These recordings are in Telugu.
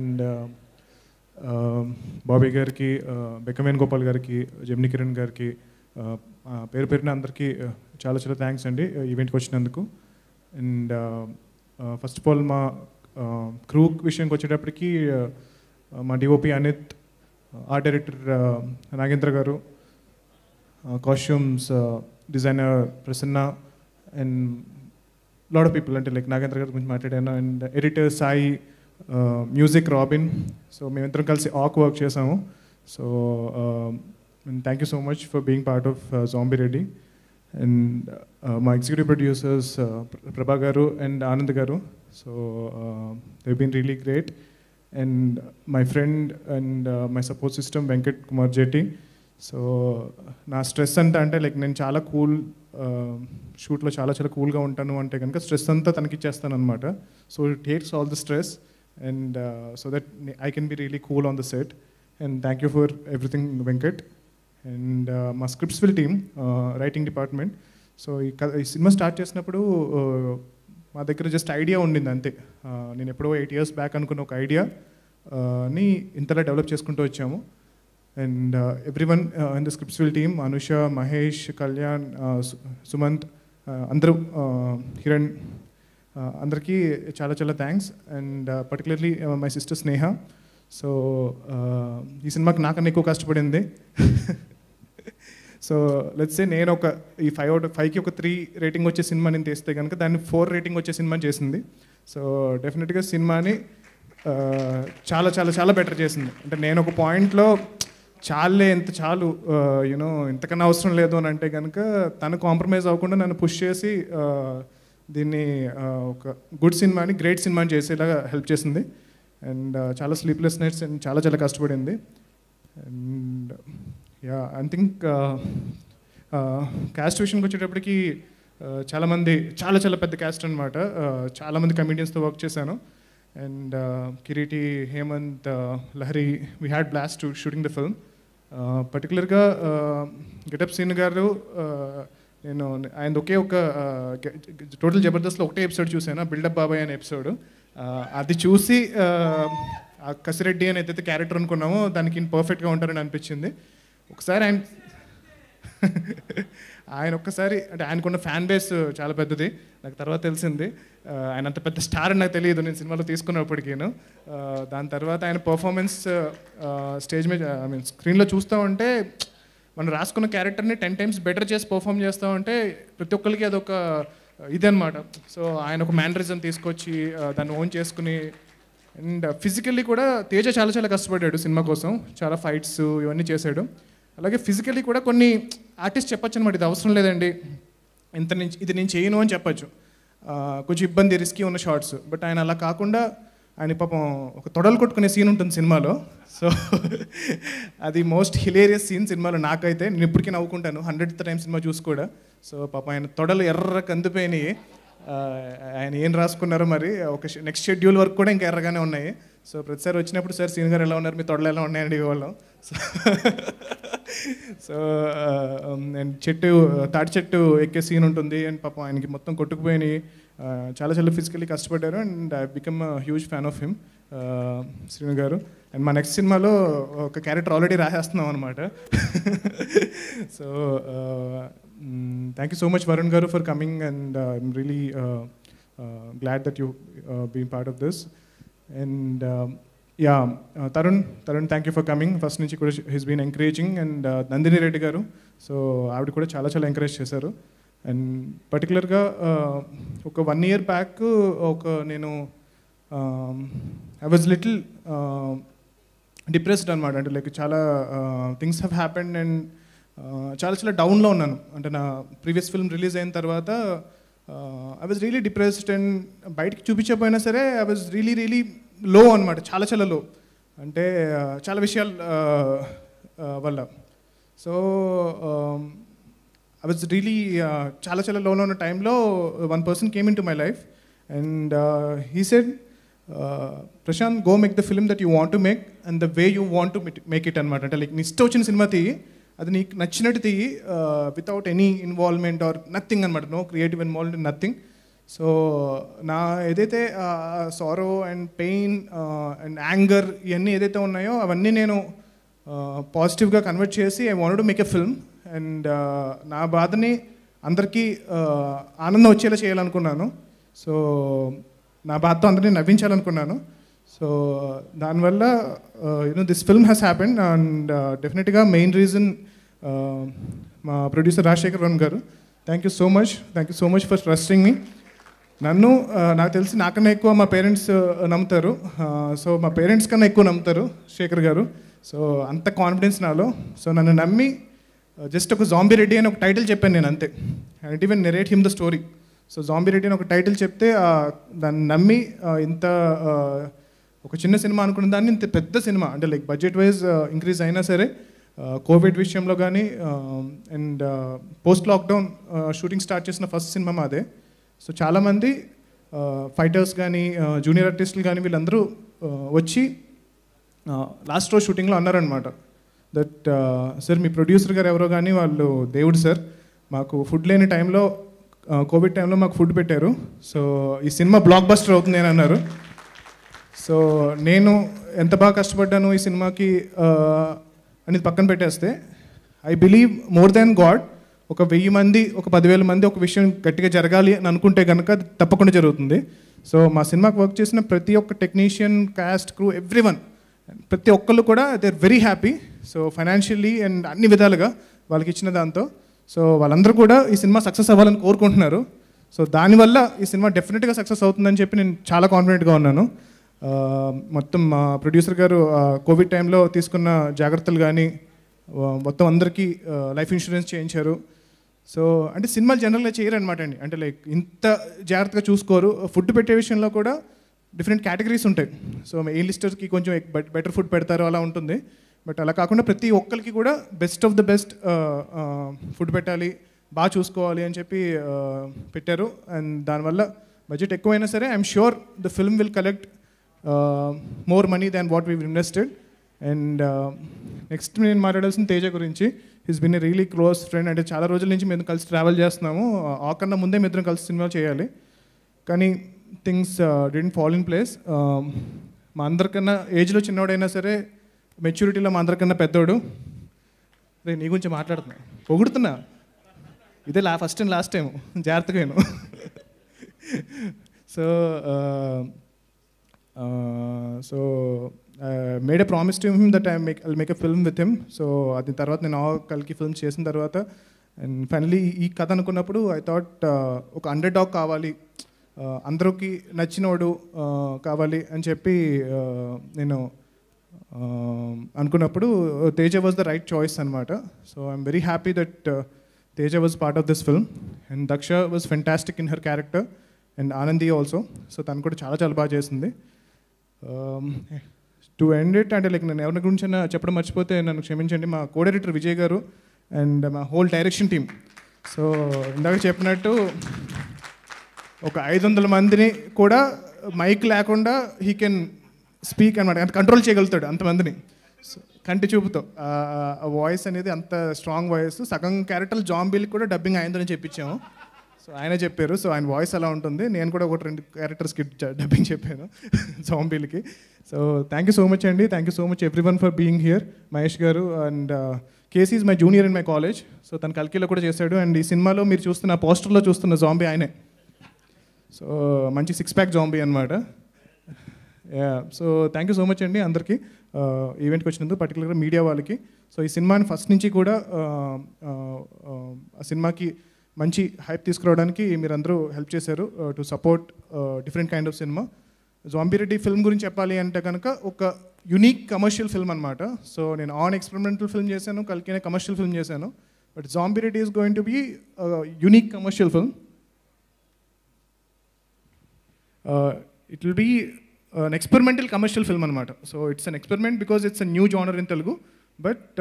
అండ్ um, um, బాబీ గారికి uh, బెక్కమేన్ గోపాల్ గారికి జమ్ని కిరణ్ గారికి uh, పేరు పేరున అందరికీ uh, చాలా చాలా థ్యాంక్స్ అండి ఈవెంట్కి వచ్చినందుకు అండ్ ఫస్ట్ ఆఫ్ ఆల్ మా క్రూ విషయంకి వచ్చేటప్పటికి మా DOP Anith art director Nagendra గారు costumes designer Prasanna and lot of people అంటే లైక్ నాగేంద్ర గారి గురించి మాట్లాడాను and editor Sai music Robin so మేమిద్దరం కలిసి ఆక్ వర్క్ చేసాము so thank you so much for being part of Zombie Reddy and మా ఎగ్జిక్యూటివ్ ప్రొడ్యూసర్స్ ప్రభా గారు అండ్ ఆనంద్ గారు so they been really great and my friend and my support system Venkat Kumar Jetti so నా స్ట్రెస్ అంతా అంటే లైక్ నేను చాలా కూల్ షూట్లో um, చాలా చాలా కూల్గా ఉంటాను అంటే కనుక స్ట్రెస్ అంతా తనకి అనమాట so it takes all the stress and so uh, so I can be be cool on the set and thank you for everything Venkat and మా Scriptsville team writing department so ఈ ఈ సినిమా స్టార్ట్ చేసినప్పుడు uh, మా దగ్గర జస్ట్ ఐడియా ఉండింది అంతే uh, నేను ఎప్పుడో ఎయిట్ ఇయర్స్ బ్యాక్ అనుకున్న ఒక ఐడియా ని ఇంతలా డెవలప్ చేసుకుంటూ వచ్చాము and everyone in the Scriptsville team Anusha Mahesh Kalyan Sumanth అందరూ హిరణ్ Uh, అందరికీ చాలా చాలా thanks and particularly my sister Sneha so ఈ సినిమాకి నాకన్నా ఎక్కువ కష్టపడింది సో లెట్స్ సే నేను ఒక ఈ ఫైవ్ అవుట్ ఫైవ్కి ఒక త్రీ రేటింగ్ వచ్చే సినిమా నేను తీస్తే కనుక దాన్ని ఫోర్ రేటింగ్ వచ్చే సినిమా చేసింది సో డెఫినెట్గా సినిమాని uh, చాలా చాలా చాలా బెటర్ చేసింది అంటే నేను ఒక పాయింట్లో చాలే ఎంత చాలు యూనో uh, ఇంతకన్నా అవసరం లేదు అని అంటే కనుక తను కాంప్రమైజ్ అవ్వకుండా నన్ను పుష్ చేసి దీన్ని ఒక గుడ్ సినిమా అని గ్రేట్ సినిమాని చేసేలాగా హెల్ప్ చేసింది అండ్ చాలా స్లీప్లెస్ నైట్స్ అండ్ చాలా చాలా కష్టపడింది and ya I think cast విషయంకి వచ్చేటప్పటికి చాలామంది చాలా చాలా పెద్ద క్యాస్ట్ అనమాట చాలామంది కమీడియన్స్తో వర్క్ చేశాను and Kiriti Hemanth Lahari we had blast shooting the film పర్టికులర్గా గెటప్ సీన్ గారు నేను ఆయన ఒకే ఒక టోటల్ జబర్దస్త్లో ఒకటే ఎపిసోడ్ చూశాను బిల్డప్ బాబాయ్ అనే ఎపిసోడ్ అది చూసి కసిరెడ్డి అని ఏదైతే క్యారెక్టర్ అనుకున్నామో దానికి పర్ఫెక్ట్గా ఉంటారని అనిపించింది ఒకసారి ఆయన ఆయన ఒక్కసారి అంటే ఆయనకున్న ఫ్యాన్ బేస్ చాలా పెద్దది నాకు తర్వాత తెలిసింది ఆయన అంత పెద్ద స్టార్ అని నాకు తెలియదు నేను సినిమాలో తీసుకున్నప్పటికీను దాని తర్వాత ఆయన పర్ఫార్మెన్స్ స్టేజ్ మీద ఐ మీన్ స్క్రీన్లో చూస్తూ ఉంటే మనం రాసుకున్న క్యారెక్టర్ని టెన్ టైమ్స్ బెటర్ చేసి పర్ఫామ్ చేస్తామంటే ప్రతి ఒక్కరికి అదొక అనమాట uh, సో ఆయన ఒక మేనరిజం తీసుకొచ్చి uh, దాన్ని ఓన్ చేసుకుని అండ్ ఫిజికల్లీ కూడా తేజ చాలా చాలా కష్టపడ్డాడు సినిమా కోసం చాలా ఫైట్స్ ఇవన్నీ చేశాడు అలాగే ఫిజికల్లీ కూడా కొన్ని ఆర్టిస్ట్ చెప్పొచ్చు అనమాట ఇది అవసరం లేదండి ఇంత నుంచి ఇది నేను చేయను అని చెప్పచ్చు uh, కొంచెం ఇబ్బంది రిస్కీ ఉన్న షార్ట్స్ బట్ ఆయన అలా కాకుండా ఆయన పాపం ఒక తొడలు కొట్టుకునే సీన్ ఉంటుంది సినిమాలో సో అది మోస్ట్ హిలేరియస్ సీన్ సినిమాలో నాకైతే నేను ఇప్పటికీ నవ్వుకుంటాను హండ్రెడ్ టైం సినిమా చూసి కూడా సో పాప ఆయన తొడలు ఎర్ర కందిపోయినాయి ఆయన ఏం రాసుకున్నారో మరి ఒక నెక్స్ట్ షెడ్యూల్ వరకు కూడా ఇంకా ఎర్రగానే ఉన్నాయి సో ప్రతిసారి వచ్చినప్పుడు సార్ సీన్ గారు ఎలా ఉన్నారు మీ తొడలు ఎలా ఉన్నాయండి వాళ్ళం సో సో um, అండ్ చెట్టు తాటి చెట్టు ఎక్కే సీన్ ఉంటుంది అండ్ పాపం ఆయనకి మొత్తం కొట్టుకుపోయినాయి చాలా చాలా ఫిజికలీ కష్టపడ్డారు and I become huge fan of him Srinu గారు అండ్ మా నెక్స్ట్ సినిమాలో ఒక క్యారెక్టర్ ఆల్రెడీ రాసేస్తున్నాం అనమాట so thank you so much Varun గారు for coming and I'm really glad that you be part of this and ya Tarun Tarun thank you for coming first నుంచి కూడా he's been encouraging and Nandini Reddy గారు సో ఆవిడ కూడా చాలా చాలా ఎంకరేజ్ చేశారు అండ్ పర్టికులర్గా ఒక వన్ ఇయర్ బ్యాక్ ఒక నేను ఐ వాజ్ లిటిల్ డిప్రెస్డ్ అనమాట అంటే లైక్ చాలా థింగ్స్ హ్యావ్ హ్యాపెండ్ అండ్ చాలా చాలా డౌన్లో ఉన్నాను అంటే నా ప్రీవియస్ ఫిల్మ్ రిలీజ్ అయిన తర్వాత I was really depressed and బయటికి చూపించకపోయినా సరే ఐ వాజ్ రియలీ రియలీ లో అనమాట చాలా చాలా లో అంటే చాలా విషయాలు వల్ల సో ఐ వాజ్ రియలీ చాలా చాలా లోన్ ఉన్న టైంలో one person came into my life and he said Prashanth go make the film that you want to make and the way you want to make it అనమాట అంటే లైక్ నీ ఇష్టం వచ్చిన సినిమా తీ అది నీకు నచ్చినట్టు తీ without any involvement or nothing అనమాట no creative involvement nothing so నా ఏదైతే sorrow and pain and anger ఇవన్నీ ఏదైతే ఉన్నాయో అవన్నీ నేను పాజిటివ్గా uh, కన్వర్ట్ చేసి I want to make a film and నా బాధని అందరికీ ఆనందం వచ్చేలా చేయాలనుకున్నాను సో నా బాధతో అందరినీ నవ్వించాలనుకున్నాను సో దానివల్ల you know this film has happened and డెఫినెట్గా మెయిన్ రీజన్ మా producer Rajasekhar Rao garu thank you so much thank you so much for trusting me నన్ను నాకు తెలిసి నాకన్నా ఎక్కువ మా పేరెంట్స్ నమ్ముతారు సో మా పేరెంట్స్ కన్నా ఎక్కువ నమ్ముతారు శేఖర్ గారు సో అంత కాన్ఫిడెన్స్ నాలో సో నన్ను నమ్మి జస్ట్ uh, ఒక జాంబీ రెడ్డి అని ఒక టైటిల్ చెప్పాను నేను అంతే and even narrate him the story so zombie Reddy అని ఒక టైటిల్ చెప్తే దాన్ని నమ్మి ఇంత ఒక చిన్న సినిమా అనుకున్న దాన్ని ఇంత పెద్ద సినిమా అంటే లైక్ బడ్జెట్ వైజ్ ఇంక్రీజ్ అయినా సరే కోవిడ్ విషయంలో కానీ and post lockdown shooting start చేసిన ఫస్ట్ సినిమా మాదే సో చాలామంది ఫైటర్స్ కానీ జూనియర్ ఆర్టిస్టులు కానీ వీళ్ళందరూ వచ్చి లాస్ట్ రోజు షూటింగ్లో అన్నారనమాట దట్ సార్ uh, మీ ప్రొడ్యూసర్ గారు ఎవరో కానీ వాళ్ళు దేవుడు సార్ మాకు ఫుడ్ లేని టైంలో కోవిడ్ టైంలో మాకు ఫుడ్ పెట్టారు సో ఈ సినిమా బ్లాక్ బస్టర్ అవుతుంది అని అన్నారు సో నేను ఎంత బాగా కష్టపడ్డాను ఈ సినిమాకి అనేది పక్కన పెట్టేస్తే I believe more than God ఒక వెయ్యి మంది ఒక పదివేల మంది ఒక విషయం గట్టిగా జరగాలి అని అనుకుంటే కనుక తప్పకుండా జరుగుతుంది సో మా సినిమాకి వర్క్ చేసిన ప్రతి ఒక్క technician cast crew everyone ప్రతి ఒక్కళ్ళు కూడా they very happy so financially and అన్ని విధాలుగా వాళ్ళకి ఇచ్చిన దాంతో సో వాళ్ళందరూ కూడా ఈ సినిమా సక్సెస్ అవ్వాలని కోరుకుంటున్నారు సో దానివల్ల ఈ సినిమా డెఫినెట్గా సక్సెస్ అవుతుందని చెప్పి నేను చాలా కాన్ఫిడెంట్గా ఉన్నాను uh, మొత్తం మా ప్రొడ్యూసర్ గారు కోవిడ్ టైంలో తీసుకున్న జాగ్రత్తలు కానీ మొత్తం అందరికీ లైఫ్ ఇన్సూరెన్స్ చేయించారు సో అంటే సినిమాలు జనరల్గా చేయరు అనమాట అండి అంటే లైక్ ఇంత జాగ్రత్తగా చూసుకోరు ఫుడ్ పెట్టే విషయంలో కూడా డిఫరెంట్ కేటగిరీస్ ఉంటాయి సో ఏ లిస్టర్స్కి కొంచెం బెటర్ ఫుడ్ పెడతారు అలా ఉంటుంది బట్ అలా కాకుండా ప్రతి ఒక్కరికి కూడా best of the best food పెట్టాలి బాగా చూసుకోవాలి అని చెప్పి పెట్టారు అండ్ దానివల్ల బడ్జెట్ ఎక్కువైనా సరే I'm sure the film will collect more money than what we invested and next నేను మాట్లాడాల్సిన తేజ గురించి his been a really close friend అంటే చాలా రోజుల నుంచి మేము కలిసి ట్రావెల్ చేస్తున్నాము ఆకన్నా ముందే మేము ఇద్దరం కలిసి సినిమా చేయాలి కానీ things didn't fall in place మా అందరికన్నా ఏజ్లో చిన్నవాడైనా సరే మెచ్యూరిటీలో మా అందరికన్నా పెద్దోడు రే నీ గురించి మాట్లాడుతున్నా పొగుడుతున్నా ఇదే లా ఫస్ట్ అండ్ లాస్ట్ టైం జాగ్రత్తగా నేను so so made a promise to him that I make I make a film with him so అది తర్వాత నేను కలికి ఫిల్మ్ చేసిన తర్వాత అండ్ ఫైనలీ ఈ కథ అనుకున్నప్పుడు ఐ థాట్ uh, ఒక అండర్ డాగ్ కావాలి అందరికీ నచ్చినోడు కావాలి అని చెప్పి నేను అనుకున్నప్పుడు Teja was the right choice అనమాట so I'm very happy that Teja was part of this film and Daksha was fantastic in her character and Anandi also so తను కూడా చాలా చాలా బాగా చేసింది టు ఎండ్ ఇట్ అంటే లైక్ నేను ఎవరి గురించి చెప్పడం మర్చిపోతే నన్ను క్షమించండి మా కో డైరెక్టర్ విజయ్ గారు అండ్ మా హోల్ డైరెక్షన్ టీమ్ సో ఇందాక చెప్పినట్టు ఒక ఐదు వందల మందిని కూడా మైక్ లేకుండా హీ కెన్ స్పీక్ అనమాట అంత కంట్రోల్ చేయగలుగుతాడు అంతమందిని కంటి చూపుతో వాయిస్ అనేది అంత స్ట్రాంగ్ వాయిస్ సగం క్యారెక్టర్ జాంబీలకు కూడా డబ్బింగ్ ఆయనతోనే చెప్పించాము సో ఆయన చెప్పారు సో ఆయన వాయిస్ అలా ఉంటుంది నేను కూడా ఒకటి రెండు క్యారెక్టర్స్కి డబ్బింగ్ చెప్పాను జాంబీలకి so thank you so much అండి thank you so much everyone for being here Mahesh garu and KC is my junior in my college so తను కల్కీలో కూడా చేశాడు అండ్ ఈ సినిమాలో మీరు చూస్తున్న పోస్టర్లో చూస్తున్న జాంబీ ఆయనే సో మంచి సిక్స్ ప్యాక్ జాంబీ అనమాట so thank you so much అండి అందరికీ ఈవెంట్కి వచ్చినందుకు పర్టికులర్గా మీడియా వాళ్ళకి సో ఈ సినిమాని ఫస్ట్ నుంచి కూడా ఆ సినిమాకి మంచి హైప్ తీసుకురావడానికి మీరందరూ హెల్ప్ చేశారు to support different kind of సినిమా రెడ్డి ఫిల్మ్ గురించి చెప్పాలి అంటే కనుక ఒక యునిక్ కమర్షియల్ ఫిల్మ్ అనమాట సో నేను ఆన్ ఎక్స్పెరిమెంటల్ ఫిల్మ్ చేశాను కలికినే కమర్షియల్ ఫిల్మ్ చేశాను but Reddy is going to be unique commercial film it will be an experimental commercial film అనమాట so it's an experiment because it's a new genre in Telugu but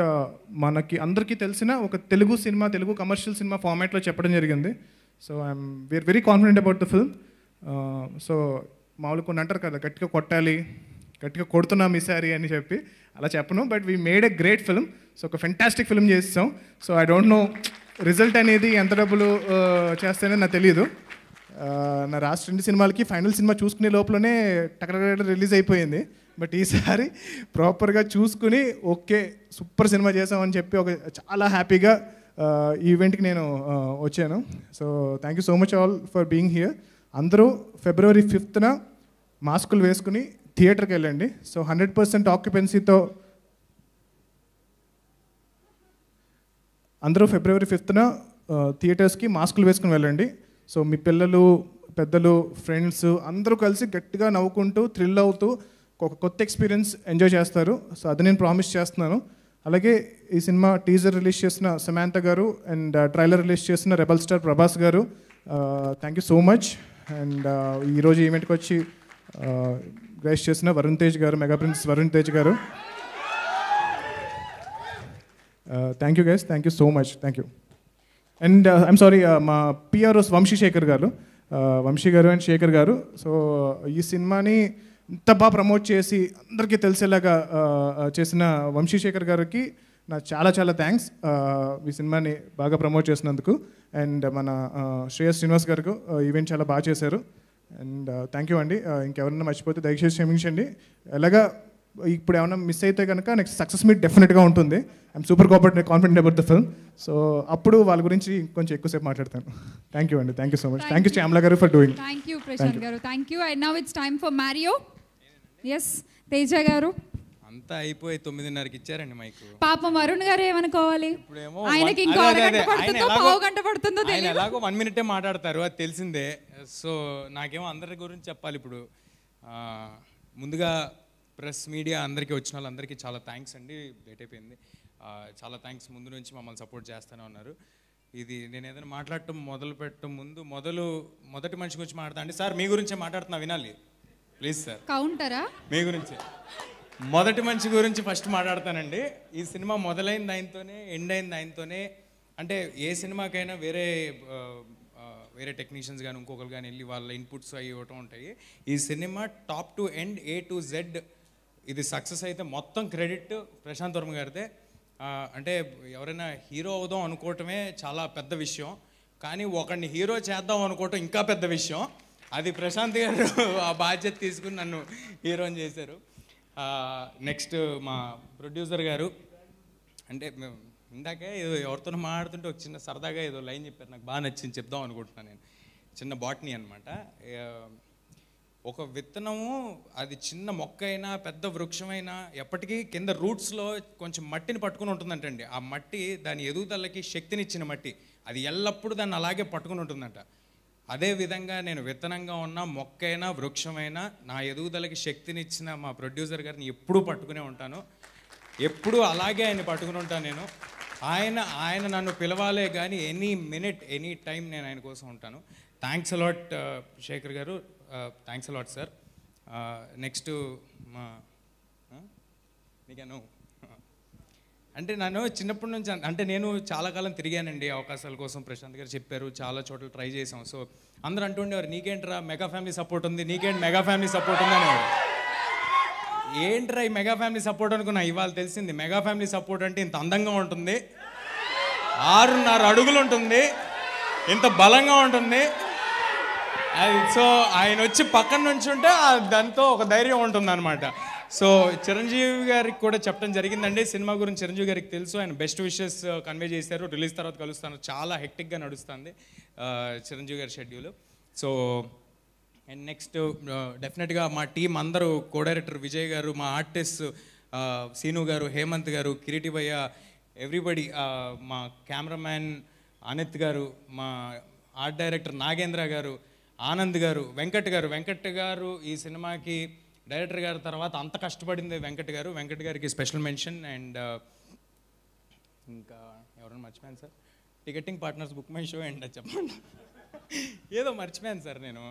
మనకి అందరికీ తెలిసిన ఒక తెలుగు సినిమా తెలుగు కమర్షియల్ సినిమా ఫార్మాట్లో చెప్పడం జరిగింది so I'm we're very confident about the film so మామూలు కొన్ని అంటారు కదా గట్టిగా కొట్టాలి గట్టిగా కొడుతున్నాం ఈసారి అని చెప్పి అలా చెప్పను but we made a great film so ఒక ఫెంటాస్టిక్ ఫిల్మ్ చేస్తాం so I don't know result అనేది ఎంత డబ్బులు uh, చేస్తేనే నాకు తెలియదు నా రాష్ట్ర రెండు సినిమాలకి ఫైనల్ సినిమా చూసుకునే లోపలనే టకటకట రిలీజ్ అయిపోయింది బట్ ఈసారి ప్రాపర్గా చూసుకుని ఓకే సూపర్ సినిమా చేసామని చెప్పి ఒక చాలా హ్యాపీగా ఈ ఈవెంట్కి నేను వచ్చాను so thank you so much all for being here అందరూ ఫిబ్రవరి ఫిఫ్త్న మాస్కులు వేసుకుని థియేటర్కి వెళ్ళండి సో హండ్రెడ్ పర్సెంట్ ఆక్యుపెన్సీతో అందరూ ఫిబ్రవరి ఫిఫ్త్న థియేటర్స్కి మాస్కులు వేసుకుని వెళ్ళండి సో మీ పిల్లలు పెద్దలు ఫ్రెండ్స్ అందరూ కలిసి గట్టిగా నవ్వుకుంటూ థ్రిల్ అవుతూ ఒక కొత్త ఎక్స్పీరియన్స్ ఎంజాయ్ చేస్తారు సో అది నేను ప్రామిస్ చేస్తున్నాను అలాగే ఈ సినిమా టీజర్ రిలీజ్ చేసిన Samantha garu and trailer release చేసిన rebel star Prabhas garu thank you so much and ఈరోజు ఈవెంట్కి వచ్చి గ్రేస్ uh, చేసిన వరుణ్ తేజ్ గారు mega prince Varun Tej garu thank you guys thank you so much thank you and I'm sorry మా వంశీ శేఖర్ గారు uh, వంశీ గారు అండ్ శేఖర్ గారు సో ఈ సినిమాని ఇంత బాగా ప్రమోట్ చేసి అందరికీ తెలిసేలాగా uh, uh, చేసిన వంశీ శేఖర్ గారికి నా చాలా చాలా థ్యాంక్స్ ఈ సినిమాని బాగా ప్రమోట్ చేసినందుకు అండ్ మన శ్రేయస్ శ్రీనివాస్ గారికి ఈవెంట్ చాలా బాగా చేశారు అండ్ థ్యాంక్ యూ అండి ఇంకెవరన్నా మర్చిపోతే దయచేసి క్షమించండి ఎలాగా ఇప్పుడు ఏమైనా మిస్ అయితే కనుక నెక్స్ట్ సక్సెస్ మీట్ డెఫినెట్గా ఉంటుంది ఐఎమ్ సూపర్ కాపర్ confident about the film so అప్పుడు వాళ్ళ గురించి కొంచెం ఎక్కువసేపు మాట్లాడతాను థ్యాంక్ యూ అండి thank you so much thank you Shyamala garu for doing thank you Prashanth garu thank you I now it's time for Mario S Teja garu అంతా అయిపోయి తొమ్మిదిన్నరకి ఇచ్చారండి మైక్ పాపం వరుణ్ గారు ఏమనుకోవాలి ఆయనకి ఇంకో గంట పడుతుందో పావు గంట పడుతుందో తెలియదు ఎలాగో వన్ మినిటే మాట్లాడతారు అది తెలిసిందే సో నాకేమో అందరి గురించి చెప్పాలి ఇప్పుడు ముందుగా ప్రెస్ మీడియా అందరికీ వచ్చిన వాళ్ళందరికీ చాలా థ్యాంక్స్ అండి లేట్ అయిపోయింది చాలా థ్యాంక్స్ ముందు నుంచి మమ్మల్ని సపోర్ట్ చేస్తూనే ఉన్నారు ఇది నేను ఏదైనా మాట్లాడటం మొదలు పెట్టడం ముందు మొదలు మొదటి మనిషి గురించి మాట్లాడతా అండి సార్ మీ గురించే మాట్లాడుతున్నా వినాలి ప్లీజ్ సార్ కౌంటరా మీ గురించే మొదటి మనిషి గురించి ఫస్ట్ మాట్లాడతానండి ఈ సినిమా మొదలైన ఆయనతోనే ఎండ్ అయింది ఆయనతోనే అంటే ఏ సినిమాకైనా వేరే వేరే టెక్నీషియన్స్ కానీ ఇంకొకరు కానీ వెళ్ళి వాళ్ళ ఇన్పుట్స్ అవి ఇవ్వటం ఉంటాయి ఈ సినిమా top to end A to Z ఇది సక్సెస్ అయితే మొత్తం క్రెడిట్ ప్రశాంత్ వర్మ గారిదే అంటే ఎవరైనా హీరో అవుదాం అనుకోవటమే చాలా పెద్ద విషయం కానీ ఒకడిని హీరో చేద్దాం అనుకోవటం ఇంకా పెద్ద విషయం అది ప్రశాంత్ గారు ఆ బాధ్యత తీసుకుని నన్ను హీరోని చేశారు నెక్స్ట్ మా ప్రొడ్యూసర్ గారు అంటే మేము ఇందాకే ఏదో ఎవరితోనో మాట్లాడుతుంటే ఒక చిన్న సరదాగా ఏదో లైన్ చెప్పారు నాకు బాగా నచ్చింది చెప్దాం అనుకుంటున్నాను నేను చిన్న బాట్నీ అనమాట ఒక విత్తనము అది చిన్న మొక్క అయినా పెద్ద వృక్షమైనా ఎప్పటికీ కింద రూట్స్లో కొంచెం మట్టిని పట్టుకుని ఉంటుందంటండి ఆ మట్టి దాని ఎదుగుదలకి శక్తినిచ్చిన మట్టి అది ఎల్లప్పుడూ దాన్ని అలాగే పట్టుకుని ఉంటుందంట అదే విధంగా నేను విత్తనంగా ఉన్న అయినా వృక్షమైనా నా ఎదుగుదలకి శక్తినిచ్చిన మా ప్రొడ్యూసర్ గారిని ఎప్పుడూ పట్టుకునే ఉంటాను ఎప్పుడూ అలాగే ఆయన పట్టుకుని ఉంటాను నేను ఆయన ఆయన నన్ను పిలవాలే కానీ ఎనీ మినిట్ ఎనీ టైం నేను ఆయన కోసం ఉంటాను థ్యాంక్స్ అలాట్ శేఖర్ గారు థ్యాంక్స్ అలాట్ సార్ నెక్స్ట్ మా నీకేను అంటే నన్ను చిన్నప్పటి నుంచి అంటే నేను చాలా కాలం తిరిగానండి అవకాశాల కోసం ప్రశాంత్ గారు చెప్పారు చాలా చోట్ల ట్రై చేసాం సో అందరూ అంటుండేవారు నీకేంట్రా మెగా ఫ్యామిలీ సపోర్ట్ ఉంది నీకేంటి మెగా ఫ్యామిలీ సపోర్ట్ ఉంది అనేవారు ఏంట్రా ఈ మెగా ఫ్యామిలీ సపోర్ట్ అనుకున్నా ఇవాళ తెలిసింది మెగా ఫ్యామిలీ సపోర్ట్ అంటే ఇంత అందంగా ఉంటుంది ఆరున్నర అడుగులు ఉంటుంది ఇంత బలంగా ఉంటుంది అది సో ఆయన వచ్చి పక్కన నుంచి ఉంటే దాంతో ఒక ధైర్యం ఉంటుంది అనమాట సో చిరంజీవి గారికి కూడా చెప్పడం జరిగిందండి సినిమా గురించి చిరంజీవి గారికి తెలుసు ఆయన బెస్ట్ విషెస్ కన్వే చేశారు రిలీజ్ తర్వాత కలుస్తాను చాలా హెక్టిక్గా నడుస్తుంది uh, చిరంజీవి గారి షెడ్యూల్ సో అండ్ నెక్స్ట్ డెఫినెట్గా మా టీం అందరూ కో డైరెక్టర్ విజయ్ గారు మా ఆర్టిస్ట్ uh, సీను గారు హేమంత్ గారు కిరీటి భయ్య ఎవ్రీబడి uh, మా కెమెరామ్యాన్ అనిత్ గారు మా ఆర్ట్ డైరెక్టర్ నాగేంద్ర గారు ఆనంద్ గారు వెంకట్ గారు వెంకట్ గారు ఈ సినిమాకి డైరెక్టర్ గారి తర్వాత అంత కష్టపడింది వెంకట్ గారు వెంకట్ గారికి స్పెషల్ మెన్షన్ అండ్ ఇంకా ఎవరైనా మర్చిపోయాను sir ticketing partners book my show and చెప్పండి ఏదో మర్చిపోయాను సార్ నేను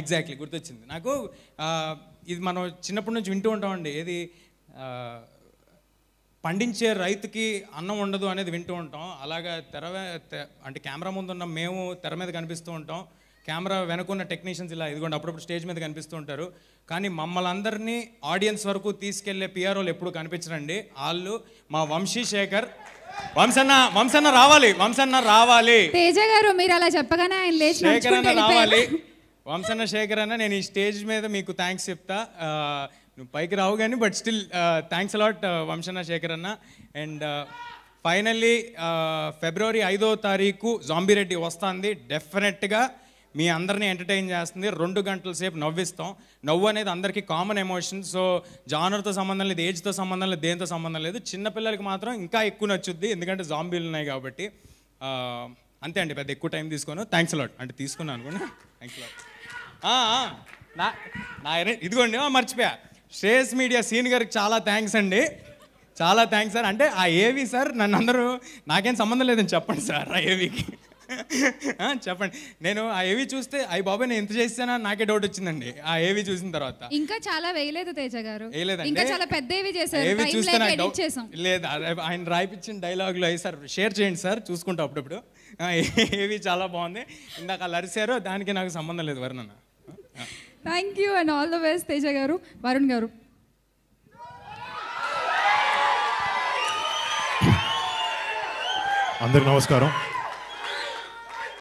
ఎగ్జాక్ట్లీ గుర్తొచ్చింది నాకు ఇది మనం చిన్నప్పటి నుంచి వింటూ ఉంటామండి ఏది పండించే రైతుకి అన్నం ఉండదు అనేది వింటూ ఉంటాం అలాగా తెర అంటే కెమెరా ముందు ఉన్న మేము తెర మీద కనిపిస్తూ ఉంటాం కెమెరా వెనుకున్న టెక్నీషియన్స్ ఇలా ఇదిగోండి అప్పుడప్పుడు స్టేజ్ మీద కనిపిస్తూ ఉంటారు కానీ మమ్మల్ని అందరినీ ఆడియన్స్ వరకు తీసుకెళ్లే పిఆర్ఓలు ఎప్పుడు కనిపించరండి వాళ్ళు మా వంశీ శేఖర్ వంశన్న వంశన్న రావాలి వంశన్న రావాలి తేజ గారు మీరు అలా చెప్పగానే ఆయన శేఖర్ అన్న రావాలి వంశన్న శేఖర్ అన్న నేను ఈ స్టేజ్ మీద మీకు థ్యాంక్స్ చెప్తా నువ్వు పైకి రావు కానీ బట్ స్టిల్ థ్యాంక్స్ అలాట్ వంశన్న శేఖర్ అన్న అండ్ ఫైనల్లీ ఫిబ్రవరి ఐదో తారీఖు జాంబిరెడ్డి వస్తుంది డెఫినెట్గా మీ అందరినీ ఎంటర్టైన్ చేస్తుంది రెండు గంటల సేపు నవ్విస్తాం నవ్వు అనేది అందరికీ కామన్ ఎమోషన్ సో జానర్తో సంబంధం లేదు ఏజ్తో సంబంధం లేదు దేనితో సంబంధం లేదు చిన్నపిల్లలకి మాత్రం ఇంకా ఎక్కువ నచ్చుద్ది ఎందుకంటే జాంబీలు ఉన్నాయి కాబట్టి uh, అంతే అండి పెద్ద ఎక్కువ టైం తీసుకోను థ్యాంక్స్ అలాట్ అంటే తీసుకున్నాను అనుకోండి థ్యాంక్స్ నా నా ఇదిగోండి మర్చిపోయా శ్రేయస్ మీడియా సీన్ గారికి చాలా థ్యాంక్స్ అండి చాలా థ్యాంక్స్ సార్ అంటే ఆ ఏవి సార్ నన్ను అందరూ నాకేం సంబంధం లేదని చెప్పండి సార్ ఆ ఏవికి చెప్పండి నేను ఆ ఏవి చూస్తే అయ్యి బాబాయ్ నేను ఎంత చేస్తానో నాకే డౌట్ వచ్చిందండి ఆ ఏవి చూసిన తర్వాత ఇంకా చాలా వేయలేదు తేజ గారు ఇంకా చాలా పెద్ద ఏవి చేశారు చూస్తే లేదు ఆయన రాయిపించిన డైలాగ్ అయ్యి సార్ షేర్ చేయండి సార్ చూసుకుంటా అప్పుడప్పుడు ఏవి చాలా బాగుంది ఇందాక అలా అరిశారు దానికి నాకు సంబంధం లేదు వర్ణన thank you and all the best Teja garu Varun గారు అందరికి నమస్కారం